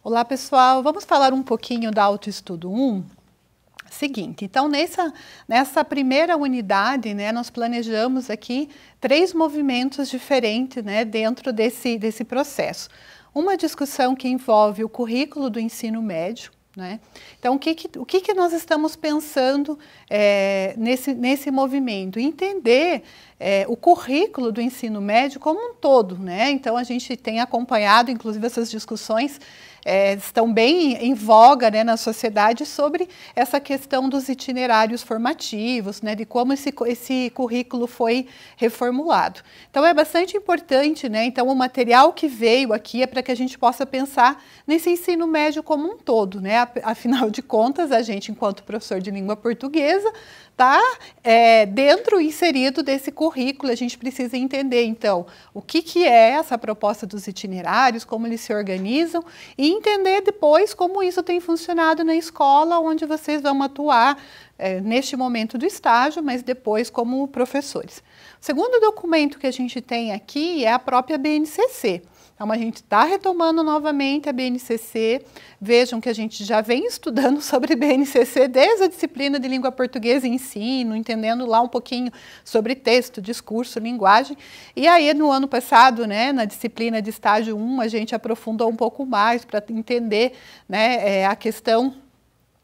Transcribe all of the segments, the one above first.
Olá, pessoal. Vamos falar um pouquinho da Autoestudo 1? Seguinte, então nessa, nessa primeira unidade, né, nós planejamos aqui três movimentos diferentes né, dentro desse, desse processo. Uma discussão que envolve o currículo do ensino médio, né? Então, o que, que o que, que, nós estamos pensando é, nesse, nesse movimento? Entender é, o currículo do ensino médio como um todo. Né? Então, a gente tem acompanhado, inclusive, essas discussões é, estão bem em voga né, na sociedade sobre essa questão dos itinerários formativos, né, de como esse, esse currículo foi reformulado. Então é bastante importante, né? Então o material que veio aqui é para que a gente possa pensar nesse ensino médio como um todo, né? Afinal de contas, a gente, enquanto professor de língua portuguesa, está é, dentro, inserido desse currículo. A gente precisa entender, então, o que, que é essa proposta dos itinerários, como eles se organizam e entender depois como isso tem funcionado na escola onde vocês vão atuar é, neste momento do estágio, mas depois como professores. O segundo documento que a gente tem aqui é a própria BNCC. Então, a gente está retomando novamente a BNCC. Vejam que a gente já vem estudando sobre BNCC desde a disciplina de língua portuguesa e ensino, entendendo lá um pouquinho sobre texto, discurso, linguagem. E aí, no ano passado, né, na disciplina de estágio 1, a gente aprofundou um pouco mais para entender né, é, a questão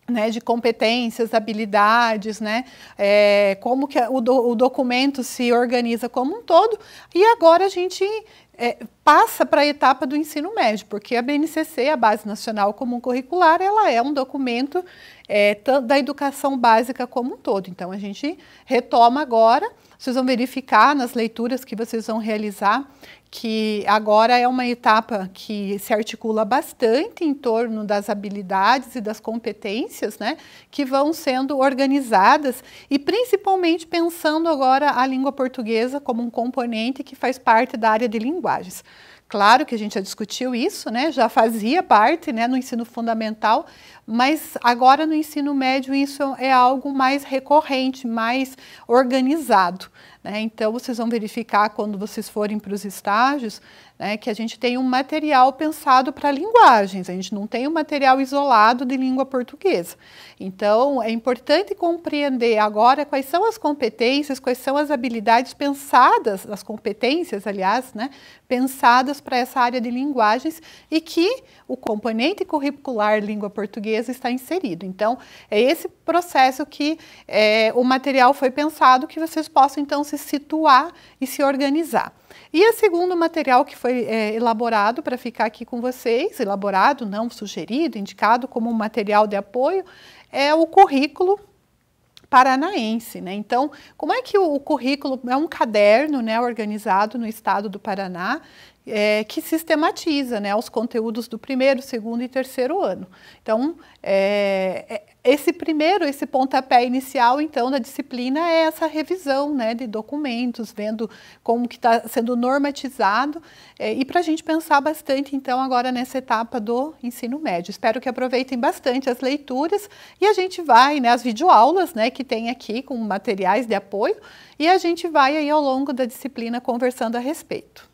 né, de competências, habilidades, né, é, como que o, do, o, documento se organiza como um todo. E agora a gente é, passa para a etapa do ensino médio, porque a BNCC, a Base Nacional Comum Curricular, ela é um documento é, da educação básica como um todo. Então, a gente retoma agora, vocês vão verificar nas leituras que vocês vão realizar, que agora é uma etapa que se articula bastante em torno das habilidades e das competências, né, que vão sendo organizadas e principalmente pensando agora a língua portuguesa como um componente que faz parte da área de linguagem linguagens. Claro que a gente já discutiu isso, né? já fazia parte né, no ensino fundamental, mas agora no ensino médio isso é algo mais recorrente, mais organizado. Né? Então, vocês vão verificar quando vocês forem para os estágios né, que a gente tem um material pensado para linguagens, a gente não tem um material isolado de língua portuguesa. Então, é importante compreender agora quais são as competências, quais são as habilidades pensadas, as competências, aliás, né, pensadas para essa área de linguagens e que o componente curricular língua portuguesa está inserido. Então, é esse processo que é, o material foi pensado que vocês possam, então, se se situar e se organizar. E o segundo material que foi é, elaborado para ficar aqui com vocês, elaborado, não sugerido, indicado como um material de apoio, é o currículo paranaense, né? Então, como é que o, o currículo é um caderno, né, organizado no estado do Paraná, é, que sistematiza né, os conteúdos do primeiro, segundo e terceiro ano. Então, é, é, esse primeiro, esse pontapé inicial, então, da disciplina é essa revisão né, de documentos, vendo como que está sendo normatizado é, e para a gente pensar bastante, então, agora nessa etapa do ensino médio. Espero que aproveitem bastante as leituras e a gente vai, né, as videoaulas né, que tem aqui com materiais de apoio e a gente vai aí ao longo da disciplina conversando a respeito.